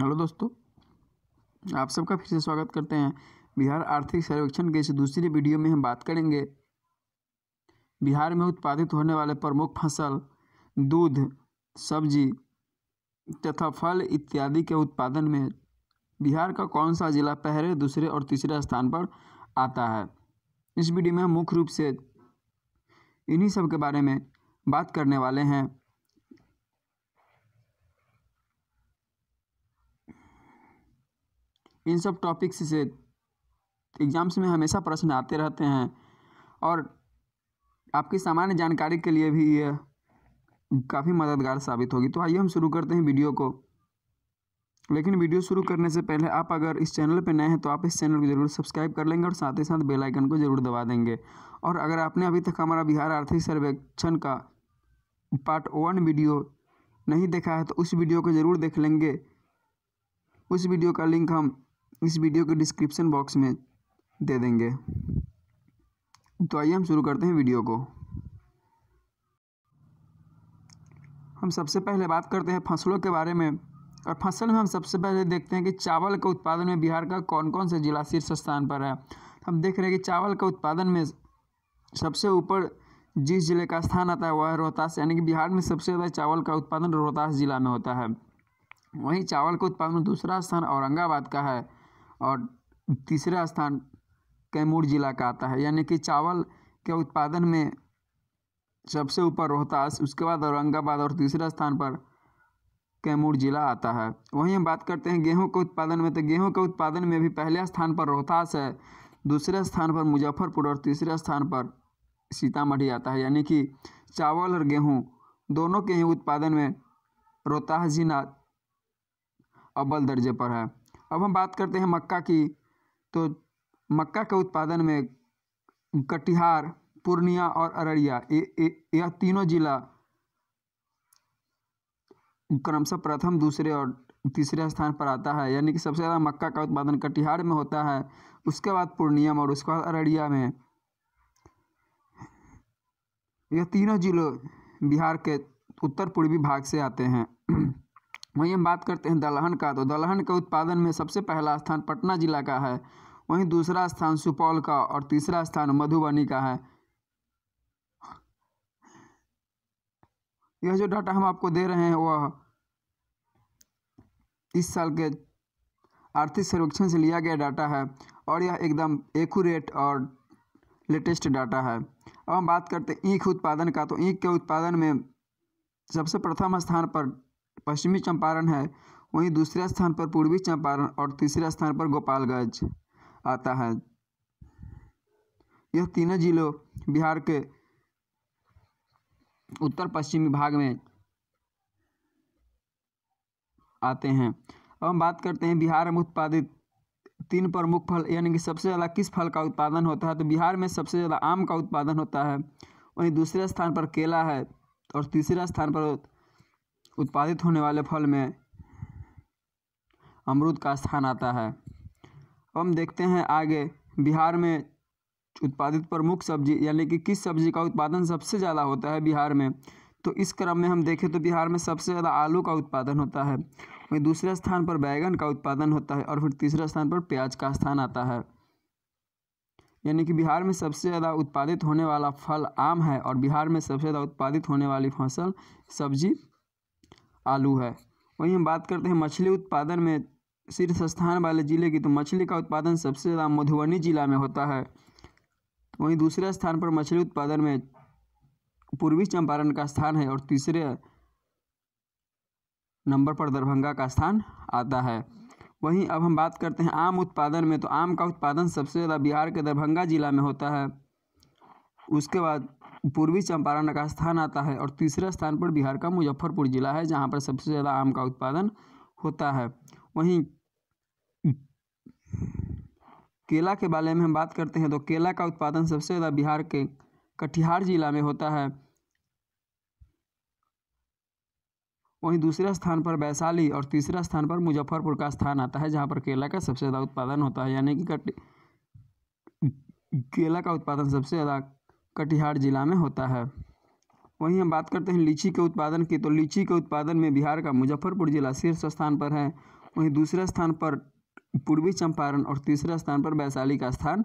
hello दोस्तों आप सबका फिर से स्वागत करते हैं बिहार आर्थिक सर्वेक्षण के इस दूसरी वीडियो में हम बात करेंगे बिहार में उत्पादित होने वाले प्रमुख फसल दूध सब्जी तथा फल इत्यादि के उत्पादन में बिहार का कौन सा जिला पहले दूसरे और तीसरे स्थान पर आता है इस वीडियो में हम मुख्य रूप से इन्हीं सब के बारे में बात करने वाले हैं इन सब टॉपिक्स से एग्ज़ाम्स में हमेशा प्रश्न आते रहते हैं और आपकी सामान्य जानकारी के लिए भी यह काफ़ी मददगार साबित होगी तो आइए हम शुरू करते हैं वीडियो को लेकिन वीडियो शुरू करने से पहले आप अगर इस चैनल पर नए हैं तो आप इस चैनल को जरूर सब्सक्राइब कर लेंगे और साथ ही साथ बेल आइकन को जरूर दबा देंगे और अगर आपने अभी तक हमारा बिहार आर्थिक सर्वेक्षण का पार्ट वन वीडियो नहीं देखा है तो उस वीडियो को ज़रूर देख लेंगे उस वीडियो का लिंक हम इस वीडियो के डिस्क्रिप्शन बॉक्स में दे देंगे तो आइए हम शुरू करते हैं वीडियो को हम सबसे पहले बात करते हैं फसलों के बारे में और फसल में हम सबसे पहले देखते हैं कि चावल के उत्पादन में बिहार का कौन कौन सा जिला शीर्ष स्थान पर है हम देख रहे हैं कि चावल के उत्पादन में सबसे ऊपर जिस जिले का स्थान आता है वह है रोहतास यानी कि बिहार में सबसे ज़्यादा चावल का उत्पादन रोहतास जिला में होता है वहीं चावल का उत्पादन दूसरा स्थान औरंगाबाद का है और तीसरा स्थान कैमूर जिला का आता है यानी कि चावल के उत्पादन में सबसे ऊपर रोहतास उसके बाद औरंगाबाद और तीसरे स्थान पर कैमूर जिला आता है वहीं हम बात करते हैं गेहूं के उत्पादन में तो गेहूं के उत्पादन में भी पहले स्थान पर रोहतास है दूसरे स्थान पर मुजफ्फरपुर और तीसरे स्थान पर सीतामढ़ी आता है यानी कि चावल और गेहूं दोनों के ही उत्पादन में रोहतास जिला अव्वल दर्जे पर है अब हम बात करते हैं मक्का की तो मक्का के उत्पादन में कटिहार पूर्णिया और अररिया यह तीनों जिला क्रमशः प्रथम दूसरे और तीसरे स्थान पर आता है यानी कि सबसे ज़्यादा मक्का का उत्पादन कटिहार में होता है उसके बाद पूर्णिया में और उसके बाद अररिया में यह तीनों जिलों बिहार के उत्तर पूर्वी भाग से आते हैं वहीं हम बात करते हैं दलहन का तो दलहन के उत्पादन में सबसे पहला स्थान पटना ज़िला का है वहीं दूसरा स्थान सुपौल का और तीसरा स्थान मधुबनी का है यह जो डाटा हम आपको दे रहे हैं वह इस साल के आर्थिक सर्वेक्षण से लिया गया डाटा है और यह एकदम एकूरेट और लेटेस्ट डाटा है अब हम बात करते हैं ईख उत्पादन का तो ईख के उत्पादन में सबसे प्रथम स्थान पर पश्चिमी चंपारण है वहीं दूसरे स्थान पर पूर्वी चंपारण और तीसरे स्थान पर गोपालगंज आता है यह तीनों जिलों बिहार के उत्तर पश्चिमी भाग में आते हैं अब हम बात करते हैं बिहार में उत्पादित तीन प्रमुख फल यानी कि सबसे ज़्यादा किस फल का उत्पादन होता है तो बिहार में सबसे ज़्यादा आम का उत्पादन होता है वहीं दूसरे स्थान पर केला है और तीसरे स्थान पर उत्पादित होने वाले फल में अमरूद का स्थान आता है अब हम देखते हैं आगे बिहार में उत्पादित प्रमुख सब्जी यानी कि किस सब्जी का उत्पादन सबसे ज़्यादा होता है बिहार में तो इस क्रम में हम देखें तो बिहार में सबसे ज़्यादा आलू का उत्पादन होता है वहीं दूसरे स्थान पर बैगन का उत्पादन होता है और फिर तीसरे स्थान पर प्याज का स्थान आता है यानी कि बिहार में सबसे ज़्यादा उत्पादित होने वाला फल आम है और बिहार में सबसे ज़्यादा उत्पादित होने वाली फसल सब्जी आलू है वहीं हम बात करते हैं मछली उत्पादन में शीर्ष स्थान वाले ज़िले की तो मछली का उत्पादन सबसे ज़्यादा मधुबनी जिला में होता है तो वहीं दूसरे स्थान पर मछली उत्पादन में पूर्वी चंपारण का स्थान है और तीसरे नंबर पर दरभंगा का स्थान आता है वहीं अब हम बात करते हैं आम उत्पादन में तो आम का उत्पादन सबसे ज़्यादा बिहार के दरभंगा ज़िला में होता है उसके बाद पूर्वी चंपारण का स्थान आता है और तीसरे स्थान पर बिहार का मुजफ्फरपुर ज़िला है जहाँ पर सबसे ज़्यादा आम का उत्पादन होता है वहीं केला के बारे में हम बात करते हैं तो केला का उत्पादन सबसे ज़्यादा बिहार के कटिहार जिला में होता है वहीं दूसरे स्थान पर वैशाली और तीसरा स्थान पर मुजफ्फरपुर का स्थान आता है जहाँ पर केला का सबसे ज़्यादा उत्पादन होता है यानी कि कट केला का उत्पादन सबसे ज़्यादा कटिहार ज़िला में होता है वहीं हम बात करते हैं लीची के उत्पादन की तो लीची के उत्पादन में बिहार का मुजफ्फरपुर ज़िला शीर्ष स्थान पर है वहीं दूसरे स्थान पर पूर्वी चंपारण और तीसरे स्थान पर वैशाली का स्थान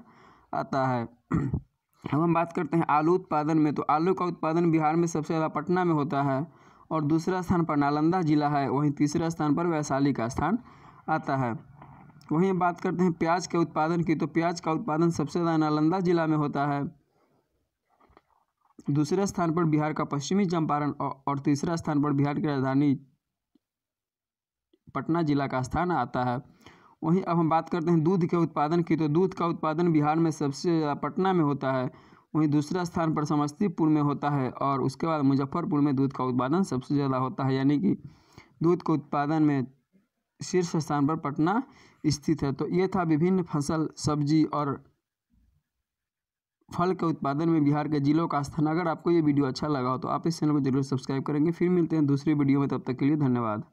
आता है अब हम बात करते हैं आलू उत्पादन में तो आलू का उत्पादन बिहार में सबसे ज़्यादा पटना में होता है और दूसरा स्थान पर नालंदा जिला है वहीं तीसरा स्थान पर वैशाली का स्थान आता है वहीं बात करते हैं प्याज के उत्पादन की तो प्याज का उत्पादन सबसे ज़्यादा नालंदा जिला में होता है दूसरे स्थान पर बिहार का पश्चिमी चंपारण और तीसरा स्थान पर बिहार की राजधानी पटना जिला का स्थान आता है वहीं अब हम बात करते हैं दूध के उत्पादन की तो दूध का उत्पादन बिहार में सबसे ज़्यादा पटना में होता है वहीं दूसरा स्थान पर समस्तीपुर में होता है और उसके बाद मुजफ्फरपुर में दूध का उत्पादन सबसे ज़्यादा होता है यानी कि दूध के उत्पादन में शीर्ष स्थान पर पटना स्थित है तो ये था विभिन्न फसल सब्जी और फल के उत्पादन में बिहार के जिलों का स्थान अगर आपको ये वीडियो अच्छा लगा हो तो आप इस चैनल को जरूर सब्सक्राइब करेंगे फिर मिलते हैं दूसरी वीडियो में तब तक के लिए धन्यवाद